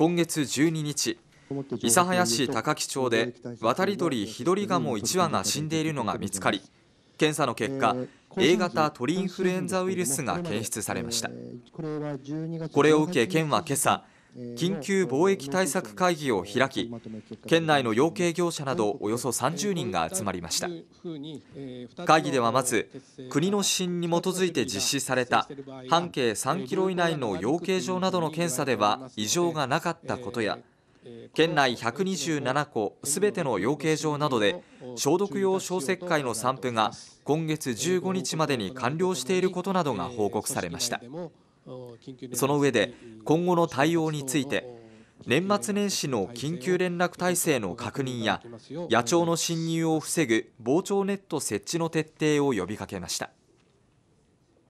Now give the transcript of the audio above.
今月12日諫早市高木町で渡り鳥ヒドリガモ1羽が死んでいるのが見つかり検査の結果 A 型鳥インフルエンザウイルスが検出されましたこれを受け県は今朝緊急防疫対策会議を開き県内の養鶏業者などおよそ30人が集まりました会議ではまず国の指針に基づいて実施された半径3キロ以内の養鶏場などの検査では異常がなかったことや県内127個すべての養鶏場などで消毒用消石灰の散布が今月15日までに完了していることなどが報告されました。その上で今後の対応について年末年始の緊急連絡体制の確認や野鳥の侵入を防ぐ防鳥ネット設置の徹底を呼びかけました。